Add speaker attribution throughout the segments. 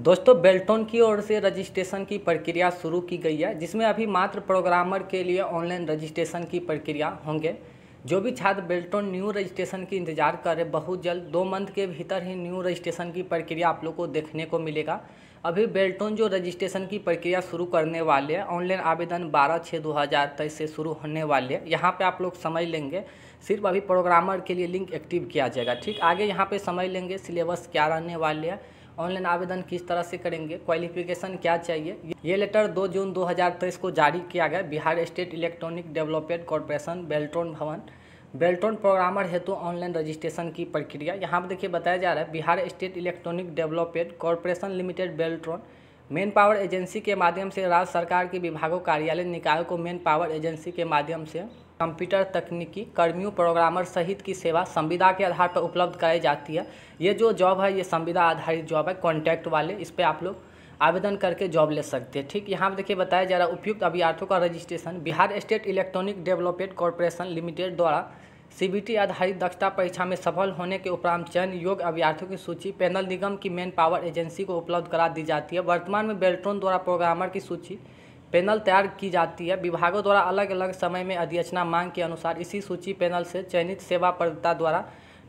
Speaker 1: दोस्तों बेल्टोन की ओर से रजिस्ट्रेशन की प्रक्रिया शुरू की गई है जिसमें अभी मात्र प्रोग्रामर के लिए ऑनलाइन रजिस्ट्रेशन की प्रक्रिया होंगे जो भी छात्र बेल्टोन न्यू रजिस्ट्रेशन की इंतजार कर रहे बहुत जल्द दो मंथ के भीतर ही न्यू रजिस्ट्रेशन की प्रक्रिया आप लोग को देखने को मिलेगा अभी बेल्टोन जो रजिस्ट्रेशन की प्रक्रिया शुरू करने वाले हैं ऑनलाइन आवेदन 12 छः 2023 से शुरू होने वाले हैं यहाँ पे आप लोग समय लेंगे सिर्फ अभी प्रोग्रामर के लिए लिंक एक्टिव किया जाएगा ठीक आगे यहाँ पर समय लेंगे सिलेबस क्या रहने वाले हैं ऑनलाइन आवेदन किस तरह से करेंगे क्वालिफिकेशन क्या चाहिए ये लेटर 2 जून 2023 को जारी किया गया Bihar state electronic development corporation Beltron भवन बेल्ट्रॉन प्रोग्रामर हेतु ऑनलाइन रजिस्ट्रेशन की प्रक्रिया यहाँ पर देखिए बताया जा रहा है Bihar state electronic development corporation limited Beltron manpower agency के माध्यम से राज्य सरकार के विभागों कार्यालय निकायों को मेन पावर एजेंसी के माध्यम से कंप्यूटर तकनीकी कर्मियों प्रोग्रामर सहित की सेवा संविदा के आधार पर उपलब्ध कराई जाती है ये जो जॉब है ये संविदा आधारित जॉब है कॉन्टैक्ट वाले इस पर आप लोग आवेदन करके जॉब ले सकते हैं ठीक यहाँ पर देखिए बताया जा रहा है उपयुक्त अभ्यार्थियों का registration Bihar state electronic development corporation limited द्वारा सीबीटी आधारित दक्षता परीक्षा में सफल होने के उपरांत चयन योग्य अभ्यार्थियों की सूची पैनल निगम की मेन पावर एजेंसी को उपलब्ध करा दी जाती है वर्तमान में बेल्ट्रॉन द्वारा प्रोग्रामर की सूची पैनल तैयार की जाती है विभागों द्वारा अलग अलग समय में अधियचना मांग के अनुसार इसी सूची पैनल से चयनित सेवा प्रदाता द्वारा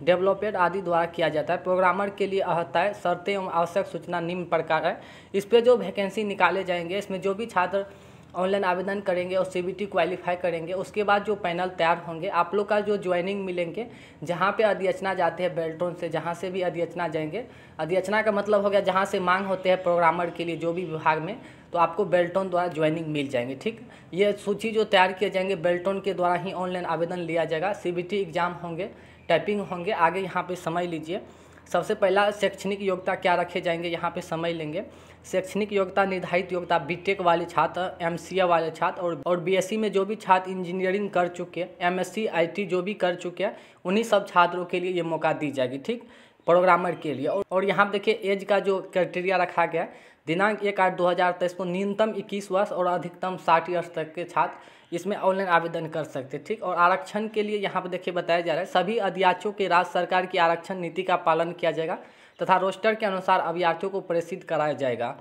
Speaker 1: डेवलपेड आदि द्वारा किया जाता है प्रोग्रामर के लिए अहताय शर्तें एवं आवश्यक सूचना निम्न प्रकार है इस पर जो वैकेंसी निकाले जाएंगे इसमें जो भी छात्र ऑनलाइन आवेदन करेंगे और सी क्वालिफाई करेंगे उसके बाद जो पैनल तैयार होंगे आप लोग का जो ज्वाइनिंग मिलेंगे जहाँ पे अधियचना जाते हैं बेल्टोन से जहाँ से भी अधियचना जाएंगे अधियचना का मतलब हो गया जहाँ से मांग होते हैं प्रोग्रामर के लिए जो भी विभाग में तो आपको बेल्टोन द्वारा ज्वाइनिंग मिल जाएंगे ठीक ये सूची जो तैयार किए जाएंगे बेल्टोन के द्वारा ही ऑनलाइन आवेदन लिया जाएगा सी एग्ज़ाम होंगे टाइपिंग होंगे आगे यहाँ पर समझ लीजिए सबसे पहला शैक्षणिक योग्यता क्या रखे जाएंगे यहाँ पे समझ लेंगे शैक्षणिक योग्यता निर्धारित योग्यता बीटेक वाले छात्र एम वाले छात्र और और बीएससी में जो भी छात्र इंजीनियरिंग कर चुके एम एस जो भी कर चुके हैं उन्हीं सब छात्रों के लिए ये मौका दी जाएगी ठीक प्रोग्रामर के लिए और, और यहाँ देखिए एज का जो क्राइटेरिया रखा गया दिनांक एक आठ दो हज़ार तेईस को न्यूनतम इक्कीस वर्ष और अधिकतम साठ वर्ष तक के छात्र इसमें ऑनलाइन आवेदन कर सकते ठीक और आरक्षण के लिए यहाँ पर देखिए बताया जा रहा है सभी अध्याचों के राज्य सरकार की आरक्षण नीति का पालन किया जाएगा तथा रोस्टर के अनुसार अभ्यार्थियों को प्रेषित कराया जाएगा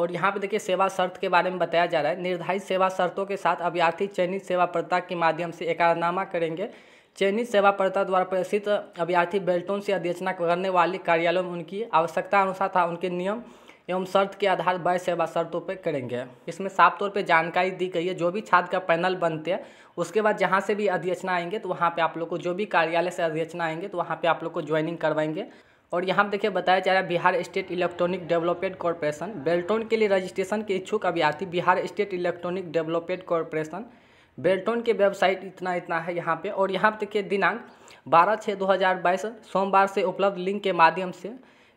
Speaker 1: और यहाँ पे देखिए सेवा शर्त के बारे में बताया जा रहा है निर्धारित सेवा शर्तों के साथ अभ्यार्थी चयनित सेवा प्रता के माध्यम से एकारनामा करेंगे चयनित सेवा प्रता द्वारा प्रेषित अभ्यार्थी बेल्टोन से अध्यक्षना करने वाले कार्यालयों में उनकी आवश्यकता अनुसार था उनके नियम एवं शर्त के आधार वय सेवा शर्तों पर करेंगे इसमें साफ तौर पर जानकारी दी गई है जो भी छात्र का पैनल बनते हैं उसके बाद जहाँ से भी अध्यक्षना आएंगे तो वहाँ पर आप लोग को जो भी कार्यालय से अध्यक्षना आएंगे तो वहाँ पर आप लोग को ज्वाइनिंग करवाएंगे और यहाँ पर देखिए बताया जा रहा है Bihar state electronic development corporation Beltron के लिए रजिस्ट्रेशन के इच्छुक अभ्यर्थी Bihar state electronic development corporation Beltron के वेबसाइट इतना इतना है यहाँ पे और यहाँ देखिए दिनांक बारह छः दो हज़ार बाईस सोमवार से उपलब्ध लिंक के माध्यम से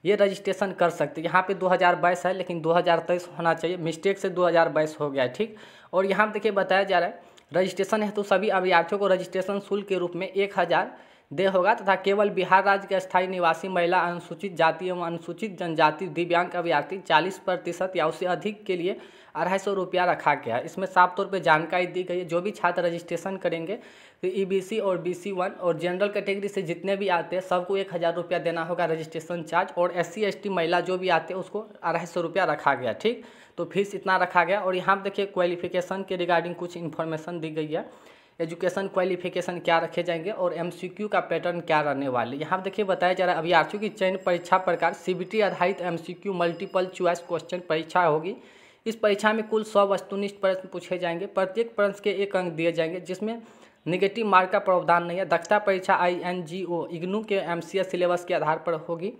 Speaker 1: ये रजिस्ट्रेशन कर सकते यहाँ पे 2022 है लेकिन 2023 होना चाहिए मिस्टेक से 2022 हो गया है ठीक और यहाँ देखिए बताया जा रहा है रजिस्ट्रेशन है तो सभी अभ्यार्थियों को रजिस्ट्रेशन शुल्क के रूप में एक हज़ार देय होगा तथा केवल बिहार राज्य के स्थायी निवासी महिला अनुसूचित जाति एवं अनुसूचित जनजाति दिव्यांग अभ्यर्थी चालीस प्रतिशत या उससे अधिक के लिए अढ़ाई सौ रुपया रखा गया है इसमें साफ तौर पर जानकारी दी गई है जो भी छात्र रजिस्ट्रेशन करेंगे तो सी e और बी सी वन और जनरल कैटेगरी से जितने भी आते हैं सबको एक हज़ार रुपया देना होगा रजिस्ट्रेशन चार्ज और एस सी महिला जो भी आते हैं उसको अढ़ाई सौ रुपया रखा गया ठीक तो फीस इतना रखा गया और यहाँ पर देखिए क्वालिफिकेशन के रिगार्डिंग कुछ इन्फॉर्मेशन दी गई है एजुकेशन क्वालिफिकेशन क्या रखे जाएंगे और एम का पैटर्न क्या रहने वाले यहाँ देखिए बताया जा रहा है अभ्यार्थियों की चयन परीक्षा प्रकार सी आधारित एम मल्टीपल च्वाइस क्वेश्चन परीक्षा होगी इस परीक्षा में कुल सौ वस्तुनिष्ठ प्रश्न पूछे जाएंगे प्रत्येक प्रश्न के एक अंक दिए जाएंगे जिसमें निगेटिव मार्क का प्रावधान नहीं है दक्षता परीक्षा आई एन जी ओ इग्नू के एम सी एस सिलेबस के आधार पर होगी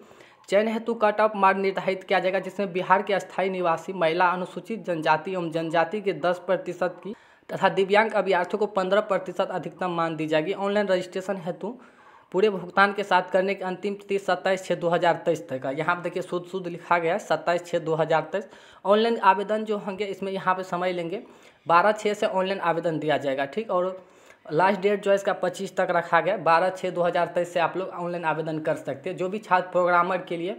Speaker 1: चयन हेतु कट ऑफ मार्क निर्धारित किया जाएगा जिसमें बिहार के स्थायी निवासी महिला अनुसूचित जनजाति एवं जनजाति के दस प्रतिशत की तथा दिव्यांग अभ्यार्थियों को पंद्रह प्रतिशत अधिकतम मान दी जाएगी ऑनलाइन रजिस्ट्रेशन हेतु पूरे भुगतान के साथ करने की अंतिम तिथि सत्ताईस छः दो हज़ार तेईस तक है यहाँ पर देखिए शुद्ध शुद्ध लिखा गया है सत्ताईस छः दो हज़ार तेईस ऑनलाइन आवेदन जो होंगे इसमें यहाँ पर समय लेंगे बारह छः से ऑनलाइन आवेदन दिया जाएगा ठीक और लास्ट डेट जो है इसका पच्चीस तक रखा गया बारह छः दो हज़ार तेईस से आप लोग ऑनलाइन आवेदन कर सकते हैं जो भी छात्र प्रोग्रामर के लिए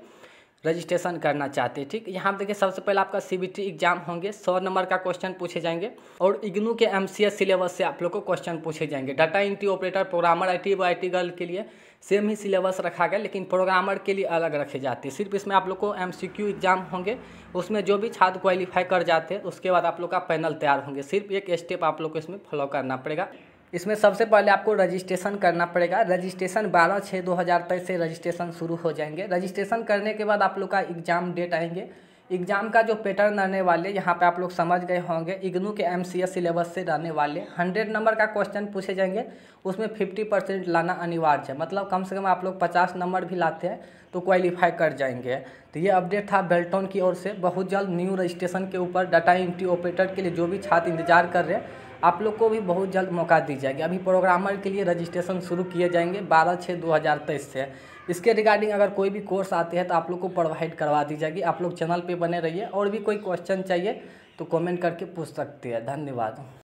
Speaker 1: रजिस्ट्रेशन करना चाहते हैं ठीक यहाँ पर देखिए सबसे पहले आपका सी एग्जाम होंगे सौ नंबर का क्वेश्चन पूछे जाएंगे और इग्नू के एम सिलेबस से आप लोग को क्वेश्चन पूछे जाएंगे data entry operator programmer I T I T girl के लिए सेम ही सिलेबस रखा गया लेकिन प्रोग्रामर के लिए अलग रखे जाते हैं सिर्फ इसमें आप लोग को एम एग्जाम होंगे उसमें जो भी छात्र क्वालिफाई कर जाते हैं उसके बाद आप लोग का पैनल तैयार होंगे सिर्फ एक स्टेप आप लोग को इसमें फॉलो करना पड़ेगा इसमें सबसे पहले आपको रजिस्ट्रेशन करना पड़ेगा रजिस्ट्रेशन बारह छः दो हज़ार तेईस से रजिस्ट्रेशन शुरू हो जाएंगे रजिस्ट्रेशन करने के बाद आप लोग का एग्ज़ाम डेट आएंगे एग्ज़ाम का जो पैटर्न रहने वाले यहाँ पे आप लोग समझ गए होंगे इग्नू के एम सिलेबस से रहने वाले हंड्रेड नंबर का क्वेश्चन पूछे जाएंगे उसमें फिफ्टी परसेंट लाना अनिवार्य है मतलब कम से कम आप लोग पचास नंबर भी लाते हैं तो क्वालिफाई कर जाएंगे तो ये अपडेट था बेल्टॉन की ओर से बहुत जल्द न्यू रजिस्ट्रेशन के ऊपर डाटा एंट्री ऑपरेटर के लिए जो भी छात्र इंतजार कर रहे हैं आप लोग को भी बहुत जल्द मौका दी जाएगी अभी प्रोग्रामर के लिए रजिस्ट्रेशन शुरू किए जाएंगे बारह छः दो हज़ार तेईस से इसके रिगार्डिंग अगर कोई भी कोर्स आते हैं तो आप लोग को प्रोवाइड करवा दी जाएगी आप लोग चैनल पर बने रहिए और भी कोई क्वेश्चन चाहिए तो कॉमेंट करके पूछ सकते हैं धन्यवाद